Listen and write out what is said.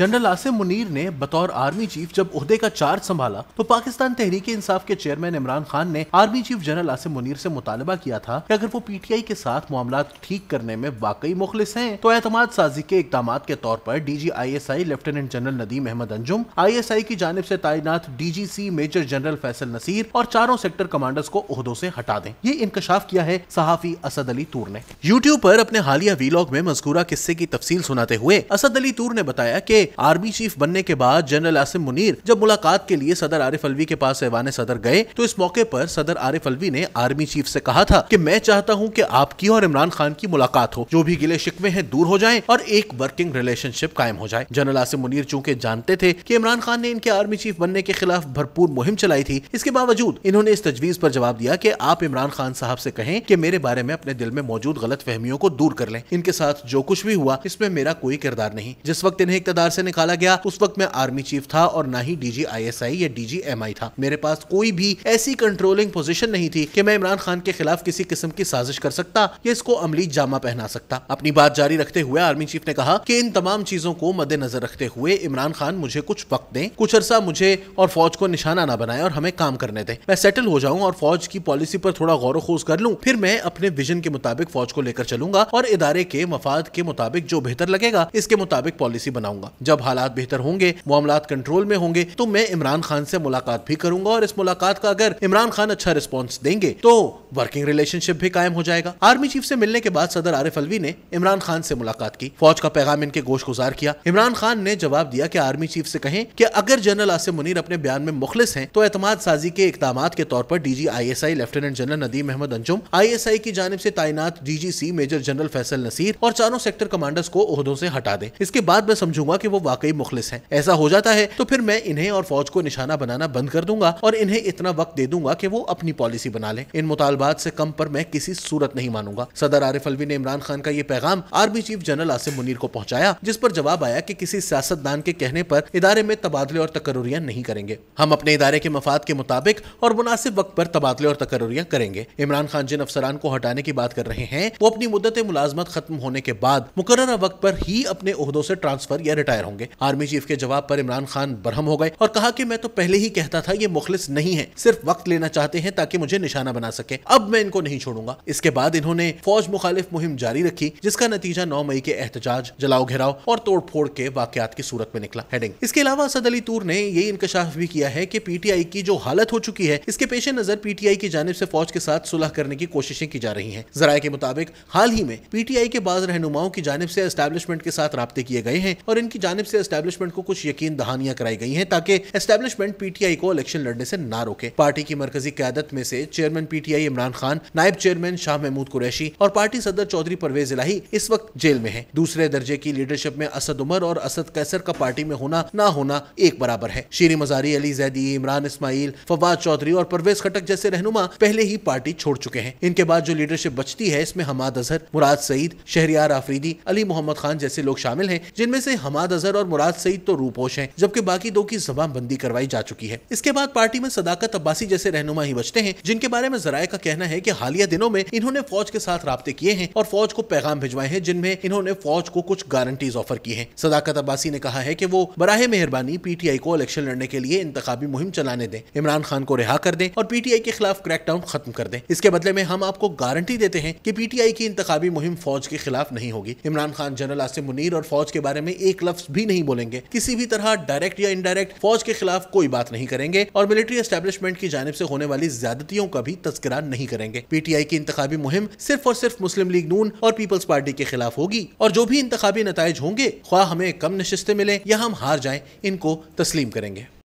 general Asim Munir ने बतौर army chief जब उहदे का चार्ज संभाला तो पाकिस्तान तहरीक इंसाफ के चेयरमैन इमरान खान ने army chief general Asim Munir से मुतालबा किया था कि अगर वो पीटीआई के साथ मामला ठीक करने में वाकई मुखलिस हैं तो एतमाद साजी के इकदाम के तौर पर S I lieutenant general Nadeem Ahmed Anjum आई की जानब ऐसी तैनात सी मेजर जनरल फैसल नसीर और चारों सेक्टर कमांडर्स को उहदों ऐसी हटा दें ये इंकशाफ किया है सहाफी असद अली तूर ने यूट्यूब आरोप अपने हालिया वीलॉग में मजकूरा किस्से की तफसील सुनाते हुए असद अली तूर ने बताया की आर्मी चीफ बनने के बाद जनरल आसिम मुनीर जब मुलाकात के लिए सदर आरिफ अलवी के पास ऐवान सदर गए तो इस मौके पर सदर आरिफ अलवी ने आर्मी चीफ से कहा था कि मैं चाहता हूं कि आपकी और इमरान खान की मुलाकात हो जो भी गिले शिकवे हैं दूर हो जाएं और एक वर्किंग रिलेशनशिप कायम हो जाए जनरल आसिम मुनीर चूंकि जानते थे कि इमरान खान ने इनके आर्मी चीफ बनने के खिलाफ भरपूर मुहिम चलाई थी इसके बावजूद इन्होंने इस तजवीज पर जवाब दिया कि आप इमरान खान साहब से कहें कि मेरे बारे में अपने दिल में मौजूद गलत फहमियों को दूर कर लें इनके साथ जो कुछ भी हुआ इसमें मेरा कोई किरदार नहीं जिस वक्त इन्हें इकतदार से निकाला गया उस वक्त मैं आर्मी चीफ था और ना ही डीजी आईएसआई या डीजी एमआई था मेरे पास कोई भी ऐसी कंट्रोलिंग पोजीशन नहीं थी कि मैं इमरान खान के खिलाफ किसी किस्म की साजिश कर सकता या इसको अमली जामा पहना सकता अपनी बात जारी रखते हुए आर्मी चीफ ने कहा की इन तमाम चीजों को मद्देनजर रखते हुए इमरान खान मुझे कुछ वक्त दें कुछ अरसा मुझे और फौज को निशाना ना बनाए और हमें काम करने दें मैं सेटल हो जाऊं और फौज की पॉलिसी पर थोड़ा गौर खोज कर लूं फिर मैं अपने विजन के मुताबिक फौज को लेकर चलूंगा और इदारे के मफाद के मुताबिक जो बेहतर लगेगा इसके मुताबिक पॉलिसी बनाऊंगा जब हालात बेहतर होंगे मामला कंट्रोल में होंगे तो मैं इमरान खान से मुलाकात भी करूंगा और इस मुलाकात का अगर इमरान खान अच्छा रिस्पॉन्स देंगे तो वर्किंग रिलेशनशिप भी कायम हो जाएगा आर्मी चीफ से मिलने के बाद सदर आरिफ अलवी ने इमरान खान से मुलाकात की फौज का पैगाम इनके गोश गुजार किया इमरान खान ने जवाब दिया की आर्मी चीफ से कहें कि अगर जनरल आसिफ मुनीर अपने बयान में मुखलिस हैं तो एतमाद साजी के इकदाम के तौर पर DG ISI lieutenant general Nadeem Ahmed Anjum ISI की जानब ऐसी तैनात DGC major general Faisal Naseer और चारों सेक्टर कमांडर्स को ओहदों से हटा दे इसके बाद मैं समझूंगा की वो वाकई मुखलिस हैं ऐसा हो जाता है तो फिर मैं इन्हें और फौज को निशाना बनाना बंद कर दूंगा और इन्हें इतना वक्त दे दूंगा कि वो अपनी पॉलिसी बना लें इन मुतालबात से कम पर मैं किसी सूरत नहीं मानूंगा सदर आरिफ अलवी ने इमरान खान का ये पैगाम army chief general Asif Munir को पहुंचाया जिस पर जवाब आया कि किसी सियासतदान के कहने पर इदारे में तबादले और तकरियां नहीं करेंगे हम अपने इदारे के मफाद के मुताबिक और मुनासिब वक्त पर तबादले और तकरियां करेंगे इमरान खान जिन अफसरान को हटाने की बात कर रहे हैं वो अपनी मुद्दत मुलाजमत खत्म होने के बाद मुकर वक्त पर ही अपने उहदों से ट्रांसफर या रिटायर रिटायर होंगे आर्मी चीफ के जवाब पर इमरान खान बरहम हो गए और कहा कि मैं तो पहले ही कहता था ये मुखलिस नहीं है सिर्फ वक्त लेना चाहते हैं ताकि मुझे निशाना बना सके अब मैं इनको नहीं छोड़ूंगा इसके बाद इन्होंने फौज मुखालिफ मुहिम जारी रखी जिसका नतीजा नौ मई के एहतजाज जलाओ घेराव और तोड़ फोड़ के वाकत की सूरत में निकला हेडिंग इसके अलावा असद अली तूर ने ये इंकशाफ भी किया है की पीटीआई की जो हालत हो चुकी है इसके पेश नजर पीटीआई की जानब ऐसी फौज के साथ सुलह करने की कोशिशें की जा रही है जराये के मुताबिक हाल ही में पीटीआई के बाद रहनुमाओं की जानब ऐसी एस्टेब्लिशमेंट के साथ रबते किए गए हैं और इनकी जानब से एस्टेब्लिशमेंट को कुछ यकीन दहानियां कराई गई हैं ताकि एस्टेब्लिशमेंट पीटीआई को इलेक्शन लड़ने से ना रोके पार्टी की मरकजी क्यादत में से चेयरमैन पीटीआई इमरान खान नायब चेयरमैन शाह महमूद कुरैशी और पार्टी सदर चौधरी परवेज इलाही इस वक्त जेल में है दूसरे दर्जे की लीडरशिप में असद उमर और असद कैसर का पार्टी में होना न होना एक बराबर है शीरी मजारी अली जैदी इमरान इसमाइल फवाद चौधरी और परवेज खटक जैसे रहनुमा पहले ही पार्टी छोड़ चुके हैं इनके बाद जो लीडरशिप बचती है इसमें हमाद अजहर मुराद सईद शहरियार आफरीदी अली मोहम्मद खान जैसे लोग शामिल हैं जिनमें से हमाद अजहर और मुराद सईद तो रूपोश हैं जबकि बाकी दो की जबान बंदी करवाई जा चुकी है इसके बाद पार्टी में सदाकत अब्बासी जैसे रहनुमा ही बचते हैं जिनके बारे में जराये का कहना है की हालिया दिनों में इन्होंने फौज के साथ रबते किए हैं और फौज को पैगाम भिजवाए हैं जिनमें इन्होंने फौज को कुछ गारंटीज ऑफर की है सदाकत अब्बासी ने कहा है की वो बराह मेहरबानी पीटीआई को इलेक्शन लड़ने के लिए इंतबी मुहिम चलाने दें इमरान खान को रिहा कर दें और पीटीआई के खिलाफ क्रैकडाउन खत्म कर दें इसके बदले में हम आपको गारंटी देते हैं कि पीटीआई की इंतबी मुहिम फौज के खिलाफ नहीं होगी इमरान खान जनरल आसिम मुनीर और फौज के बारे में एक लफ्ज भी नहीं बोलेंगे किसी भी तरह डायरेक्ट या इनडायरेक्ट फौज के खिलाफ कोई बात नहीं करेंगे और मिलिट्री एस्टेब्लिशमेंट की जानब ऐसी होने वाली ज्यादतियों का भी तस्करा नहीं करेंगे पीटीआई की इंतजामी मुहिम सिर्फ और सिर्फ मुस्लिम लीग नून और पीपल्स पार्टी के खिलाफ होगी और जो भी इंतजामी नतज होंगे ख्वाह हमें कम नशस्तें मिले या हम हार जाए इनको तस्लीम करेंगे